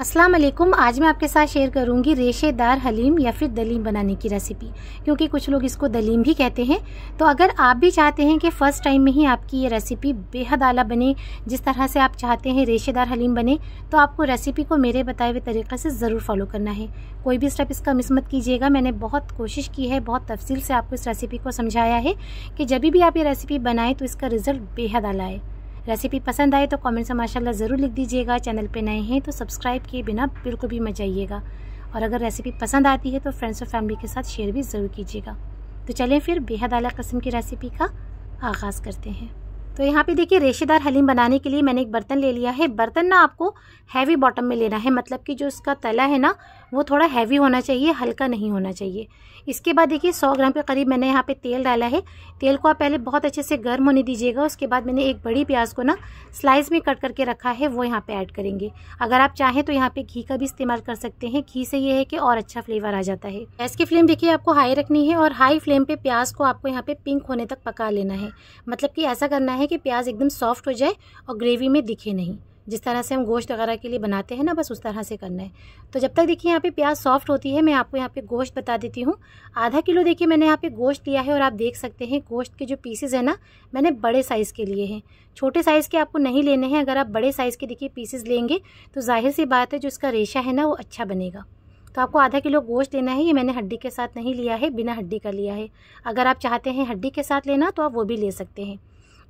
अस्सलाम वालेकुम आज मैं आपके साथ शेयर करूंगी रेशेदार हलीम या फिर दलीम बनाने की रेसिपी क्योंकि कुछ लोग इसको दलीम भी कहते हैं तो अगर आप भी चाहते हैं कि फ़र्स्ट टाइम में ही आपकी ये रेसिपी बेहद आला बने जिस तरह से आप चाहते हैं रेशेदार हलीम बने तो आपको रेसिपी को मेरे बताए हुए तरीक़े से ज़रूर फॉलो करना है कोई भी स्टेप इसका मिस मत कीजिएगा मैंने बहुत कोशिश की है बहुत तफसील से आपको इस रेसिपी को समझाया है कि जब भी आप ये रेसिपी बनाएँ तो इसका रिज़ल्ट बेहद आला है रेसिपी पसंद आए तो कमेंट्स में माशाल्लाह ज़रूर लिख दीजिएगा चैनल पे नए हैं तो सब्सक्राइब किए बिना बिल्कुल भी मत जाइएगा और अगर रेसिपी पसंद आती है तो फ्रेंड्स और फैमिली के साथ शेयर भी ज़रूर कीजिएगा तो चलें फिर बेहद अला कस्म की रेसिपी का आगाज़ करते हैं तो यहाँ पे देखिए रेशेदार हलीम बनाने के लिए मैंने एक बर्तन ले लिया है बर्तन ना आपको हैवी बॉटम में लेना है मतलब कि जो इसका तला है ना वो थोड़ा हैवी होना चाहिए हल्का नहीं होना चाहिए इसके बाद देखिए 100 ग्राम के करीब मैंने यहाँ पे तेल डाला है तेल को आप पहले बहुत अच्छे से गर्म होने दीजिएगा उसके बाद मैंने एक बड़ी प्याज को ना स्लाइस में कट करके रखा है वो यहाँ पर ऐड करेंगे अगर आप चाहें तो यहाँ पर घी का भी इस्तेमाल कर सकते हैं घी से ये है कि और अच्छा फ्लेवर आ जाता है गैस की फ्लेम देखिए आपको हाई रखनी है और हाई फ्लेम पर प्याज को आपको यहाँ पर पिंक होने तक पका लेना है मतलब कि ऐसा करना है है कि प्याज एकदम सॉफ्ट हो जाए और ग्रेवी में दिखे नहीं जिस तरह से हम गोश्त वगैरह के लिए बनाते हैं ना बस उस तरह से करना है तो जब तक देखिए यहाँ पे प्याज सॉफ्ट होती है मैं आपको यहाँ पे गोश्त बता देती हूँ आधा किलो देखिए मैंने यहाँ पे गोश्त लिया है और आप देख सकते हैं गोश्त के जो पीसेज है ना मैंने बड़े साइज़ के लिए हैं छोटे साइज़ के आपको नहीं लेने हैं अगर आप बड़े साइज़ के देखिए पीसेज लेंगे तो जाहिर सी बात है जो इसका रेशा है ना वो अच्छा बनेगा तो आपको आधा किलो गोश्त लेना है ये मैंने हड्डी के साथ नहीं लिया है बिना हड्डी का लिया है अगर आप चाहते हैं हड्डी के साथ लेना तो आप वो भी ले सकते हैं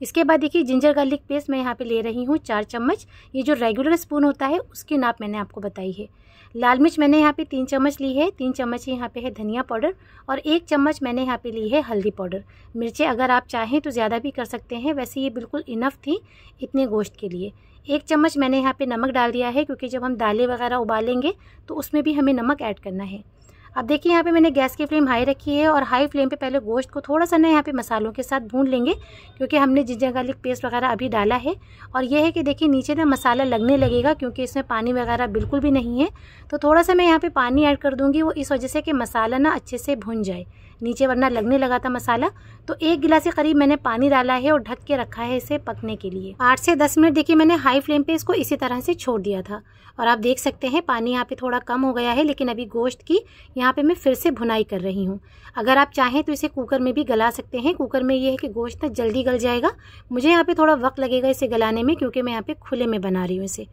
इसके बाद देखिए जिंजर गार्लिक पेस्ट मैं यहाँ पे ले रही हूँ चार चम्मच ये जो रेगुलर स्पून होता है उसकी नाप मैंने आपको बताई है लाल मिर्च मैंने यहाँ पे तीन चम्मच ली है तीन चम्मच यहाँ पे है धनिया पाउडर और एक चम्मच मैंने यहाँ पे ली है हल्दी पाउडर मिर्चें अगर आप चाहें तो ज़्यादा भी कर सकते हैं वैसे ये बिल्कुल इनफ थी इतने गोश्त के लिए एक चम्मच मैंने यहाँ पे नमक डाल दिया है क्योंकि जब हम दालें वगैरह उबालेंगे तो उसमें भी हमें नमक ऐड करना है अब देखिए यहाँ पे मैंने गैस की फ्लेम हाई रखी है और हाई फ्लेम पे पहले गोश्त को थोड़ा सा ना यहाँ पे मसालों के साथ भून लेंगे क्योंकि हमने जिंजर गार्लिक पेस्ट वगैरह अभी डाला है और यह है कि देखिए नीचे ना मसाला लगने लगेगा क्योंकि इसमें पानी वगैरह बिल्कुल भी नहीं है तो थोड़ा सा मैं यहाँ पर पानी ऐड कर दूँगी वो इस वजह से कि मसाला ना अच्छे से भून जाए नीचे वरना लगने लगा था मसाला तो एक गिलास के करीब मैंने पानी डाला है और ढक के रखा है इसे पकने के लिए आठ से दस मिनट देखिए मैंने हाई फ्लेम पे इसको इसी तरह से छोड़ दिया था और आप देख सकते हैं पानी यहाँ पे थोड़ा कम हो गया है लेकिन अभी गोश्त की यहाँ यहाँ पे मैं फिर से भुनाई कर रही हूँ अगर आप चाहें तो इसे कुकर में भी गला सकते हैं कुकर में ये है कि गोश्त ना जल्दी गल जाएगा मुझे यहाँ पे थोड़ा वक्त लगेगा इसे गलाने में क्योंकि मैं यहाँ पे खुले में बना रही हूँ इसे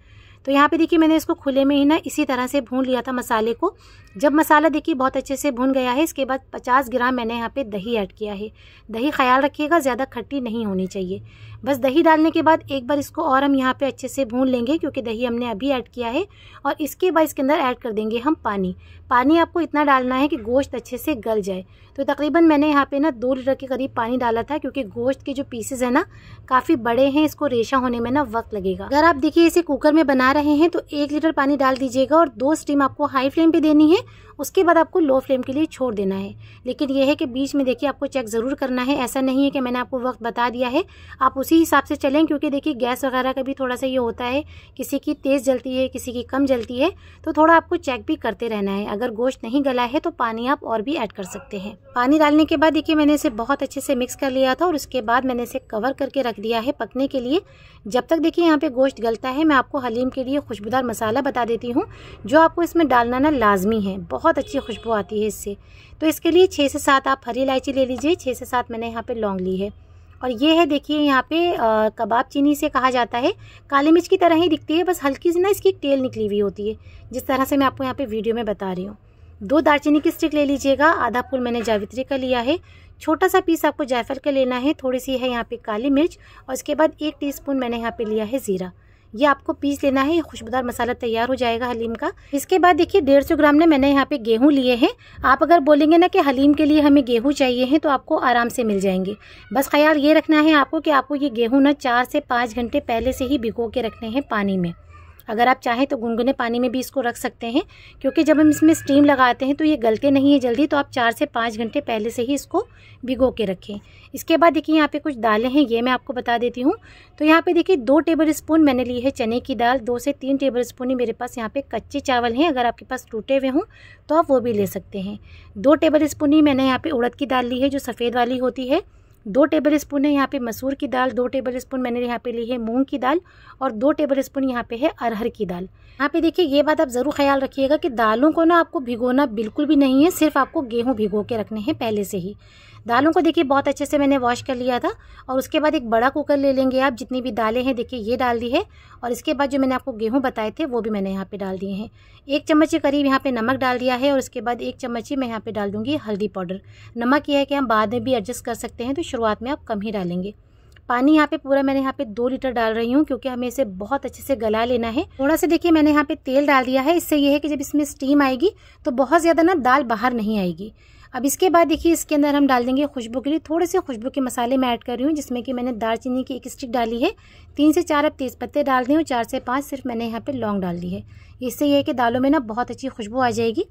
तो यहाँ पे देखिए मैंने इसको खुले में ही ना इसी तरह से भून लिया था मसाले को जब मसाला देखिए बहुत अच्छे से भून गया है इसके बाद 50 ग्राम मैंने यहाँ पे दही ऐड किया है दही ख्याल रखिएगा ज़्यादा खट्टी नहीं होनी चाहिए बस दही डालने के बाद एक बार इसको और हम यहाँ पे अच्छे से भून लेंगे क्योंकि दही हमने अभी ऐड किया है और इसके बाद इसके अंदर ऐड कर देंगे हम पानी पानी आपको इतना डालना है कि गोश्त अच्छे से गल जाए तो तकरीबन मैंने यहाँ पे ना दो लीटर के करीब पानी डाला था क्योंकि गोश्त के जो पीसेज है ना काफ़ी बड़े हैं इसको रेशा होने में ना वक्त लगेगा अगर आप देखिए इसे कुकर में बना रहे हैं तो एक लीटर पानी डाल दीजिएगा और दो स्टीम आपको हाई फ्लेम पर देनी है उसके बाद आपको लो फ्लेम के लिए छोड़ देना है लेकिन यह है कि बीच में देखिए आपको चेक ज़रूर करना है ऐसा नहीं है कि मैंने आपको वक्त बता दिया है आप उसी हिसाब से चलें क्योंकि देखिए गैस वगैरह का भी थोड़ा सा ये होता है किसी की तेज़ जलती है किसी की कम जलती है तो थोड़ा आपको चेक भी करते रहना है अगर गोश्त नहीं गला है तो पानी आप और भी ऐड कर सकते हैं पानी डालने के बाद देखिए मैंने इसे बहुत अच्छे से मिक्स कर लिया था और उसके बाद मैंने इसे कवर करके रख दिया है पकने के लिए जब तक देखिए यहाँ पे गोश्त गलता है मैं आपको हलीम के लिए खुशबूदार मसाला बता देती हूँ जो आपको इसमें डालना ना लाजमी है बहुत अच्छी खुशबू आती है इससे तो इसके लिए छः से सात आप हरी इलायची ले लीजिए छः से सात मैंने यहाँ पे लौंग ली है और ये है देखिए यहाँ पे कबाब चीनी से कहा जाता है काली मिर्च की तरह ही दिखती है बस हल्की सी ना इसकी तेल निकली हुई होती है जिस तरह से मैं आपको यहाँ पे वीडियो में बता रही हूँ दो दालचीनी की स्टिक ले लीजिएगा आधा फूल मैंने जावित्री का लिया है छोटा सा पीस आपको जायफल का लेना है थोड़ी सी है यहाँ पे काली मिर्च और इसके बाद एक टी मैंने यहाँ पर लिया है ज़ीरा ये आपको पीस लेना है ये खुशबूदार मसाला तैयार हो जाएगा हलीम का इसके बाद देखिए डेढ़ सौ ग्राम ने मैंने यहाँ पे गेहूँ लिए हैं आप अगर बोलेंगे ना कि हलीम के लिए हमें गेहूँ चाहिए हैं तो आपको आराम से मिल जाएंगे बस ख्याल ये रखना है आपको कि आपको ये गेहूँ ना चार से पाँच घंटे पहले से ही भिगो के रखने हैं पानी में अगर आप चाहें तो गुनगुने पानी में भी इसको रख सकते हैं क्योंकि जब हम इसमें स्टीम लगाते हैं तो ये गलते नहीं है जल्दी तो आप चार से पाँच घंटे पहले से ही इसको भिगो के रखें इसके बाद देखिए यहाँ पे कुछ दालें हैं ये मैं आपको बता देती हूँ तो यहाँ पे देखिए दो टेबल स्पून मैंने ली है चने की दाल दो से तीन टेबल स्पून ही मेरे पास यहाँ पे कच्चे चावल हैं अगर आपके पास टूटे हुए हों तो आप वो भी ले सकते हैं दो टेबल स्पून ही मैंने यहाँ पर उड़द की दाल ली है जो सफ़ेद वाली होती है दो टेबल स्पून है यहाँ पे मसूर की दाल दो टेबल स्पून मैंने यहाँ पे ली है मूंग की दाल और दो टेबल स्पून यहाँ पे है अरहर की दाल यहाँ पे देखिए ये बात आप ज़रूर ख्याल रखिएगा कि दालों को ना आपको भिगोना बिल्कुल भी नहीं है सिर्फ आपको गेहूँ भिगो के रखने हैं पहले से ही दालों को देखिए बहुत अच्छे से मैंने वॉश कर लिया था और उसके बाद एक बड़ा कुकर ले लेंगे आप जितनी भी दालें हैं देखिए ये डाल दी है और इसके बाद जो मैंने आपको गेहूँ बताए थे वो भी मैंने यहाँ पर डाल दिए हैं एक चम्मच के करीब यहाँ पर नमक डाल दिया है और उसके बाद एक चम्मच ही मैं यहाँ पर डाल दूँगी हल्दी पाउडर नमक यह है कि हम बाद में भी एडजस्ट कर सकते हैं तो शुरुआत में आप कम ही डालेंगे पानी यहाँ पे पूरा मैंने यहाँ पे दो लीटर डाल रही हूँ क्योंकि हमें इसे बहुत अच्छे से गला लेना है थोड़ा सा देखिए मैंने यहाँ पे तेल डाल दिया है इससे ये है कि जब इसमें स्टीम आएगी तो बहुत ज़्यादा ना दाल बाहर नहीं आएगी अब इसके बाद देखिए इसके अंदर हम डाल देंगे खुशबू के लिए थोड़े से खुशबू के मसाले मैं ऐड कर रही हूँ जिसमें कि मैंने दालचीनी की एक स्टिक डाली है तीन से चार अब तेज़ पत्ते डाल दें और चार से पाँच सिर्फ मैंने यहाँ पे लौंग डाल दी है इससे यह है कि दालों में ना बहुत अच्छी खुशबू आ जाएगी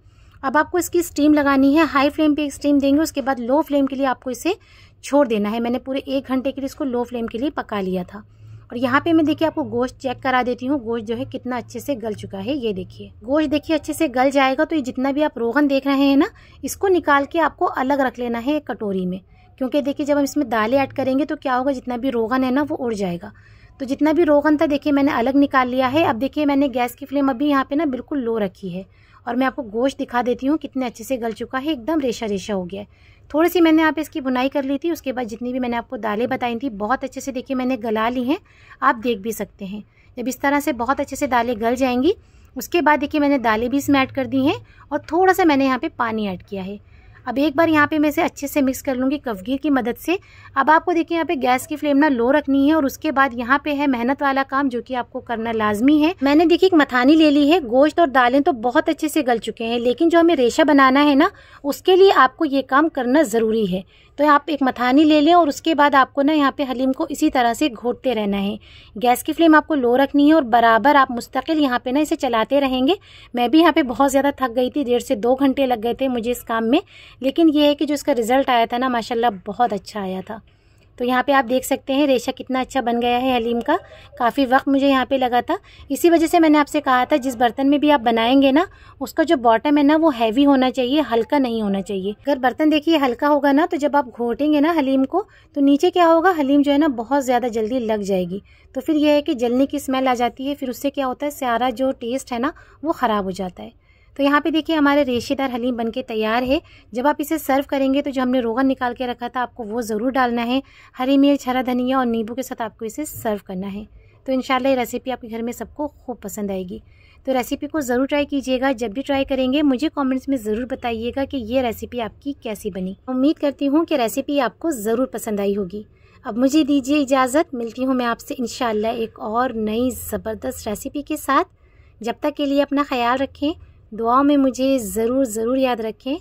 अब आपको इसकी स्टीम लगानी है हाई फ्लेम पर स्टीम देंगे उसके बाद लो फ्लेम के लिए आपको इसे छोड़ देना है मैंने पूरे एक घंटे के लिए इसको लो फ्लेम के लिए पका लिया था और यहाँ पे मैं देखिए आपको गोश्त चेक करा देती हूँ गोश्त जो है कितना अच्छे से गल चुका है ये देखिए गोश्त देखिए अच्छे से गल जाएगा तो ये जितना भी आप रोगन देख रहे हैं ना इसको निकाल के आपको अलग रख लेना है एक कटोरी में क्योंकि देखिए जब हम इसमें दालें ऐड करेंगे तो क्या होगा जितना भी रोगन है ना वो उड़ जाएगा तो जितना भी रोगन था देखिए मैंने अलग निकाल लिया है अब देखिए मैंने गैस की फ्लेम अभी यहाँ पे ना बिल्कुल लो रखी है और मैं आपको गोश्त दिखा देती हूँ कितने अच्छे से गल चुका है एकदम रेशा रेशा हो गया है थोड़ी सी मैंने आप इसकी बुनाई कर ली थी उसके बाद जितनी भी मैंने आपको दालें बताई थी बहुत अच्छे से देखिए मैंने गला ली हैं आप देख भी सकते हैं जब इस तरह से बहुत अच्छे से दालें गल जाएंगी उसके बाद देखिए मैंने दालें भी इसमें ऐड कर दी हैं और थोड़ा सा मैंने यहाँ पे पानी ऐड किया है अब एक बार यहाँ पे मैं इसे अच्छे से मिक्स कर लूँगी कफगीर की मदद से अब आपको देखिए यहाँ पे गैस की फ्लेम ना लो रखनी है और उसके बाद यहाँ पे है मेहनत वाला काम जो कि आपको करना लाजमी है मैंने देखिए एक मथानी ले ली है गोश्त और दालें तो बहुत अच्छे से गल चुके हैं लेकिन जो हमें रेशा बनाना है ना उसके लिए आपको ये काम करना ज़रूरी है तो आप एक मथानी ले लें और उसके बाद आपको ना यहाँ पे हलीम को इसी तरह से घोटते रहना है गैस की फ्लेम आपको लो रखनी है और बराबर आप मुस्तकिल यहाँ पे ना इसे चलाते रहेंगे मैं भी यहाँ पे बहुत ज़्यादा थक गई थी डेढ़ से दो घंटे लग गए थे मुझे इस काम में लेकिन ये है कि जो इसका रिज़ल्ट आया था ना माशाल्लाह बहुत अच्छा आया था तो यहाँ पे आप देख सकते हैं रेशा कितना अच्छा बन गया है हलीम का काफ़ी वक्त मुझे यहाँ पे लगा था इसी वजह से मैंने आपसे कहा था जिस बर्तन में भी आप बनाएंगे ना उसका जो बॉटम है ना वो हैवी होना चाहिए हल्का नहीं होना चाहिए अगर बर्तन देखिए हल्का होगा ना तो जब आप घोटेंगे ना हलीम को तो नीचे क्या होगा हलीम जो है ना बहुत ज़्यादा जल्दी लग जाएगी तो फिर यह है कि जलने की स्मेल आ जाती है फिर उससे क्या होता है सारा जो टेस्ट है ना वो ख़राब हो जाता है तो यहाँ पे देखिए हमारे रेशेदार हलीम बनके तैयार है जब आप इसे सर्व करेंगे तो जो हमने रोगन निकाल के रखा था आपको वो ज़रूर डालना है हरी मिर्च हरा धनिया और नींबू के साथ आपको इसे सर्व करना है तो इन ये रेसिपी आपके घर में सबको खूब पसंद आएगी तो रेसिपी को ज़रूर ट्राई कीजिएगा जब भी ट्राई करेंगे मुझे कमेंट्स में ज़रूर बताइएगा कि ये रेसिपी आपकी कैसी बनी उम्मीद करती हूँ कि रेसिपी आपको ज़रूर पसंद आई होगी अब मुझे दीजिए इजाज़त मिलती हूँ मैं आपसे इन एक और नई ज़बरदस्त रेसिपी के साथ जब तक के लिए अपना ख्याल रखें दुआ में मुझे ज़रूर ज़रूर याद रखें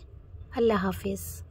अल्लाह हाफिज़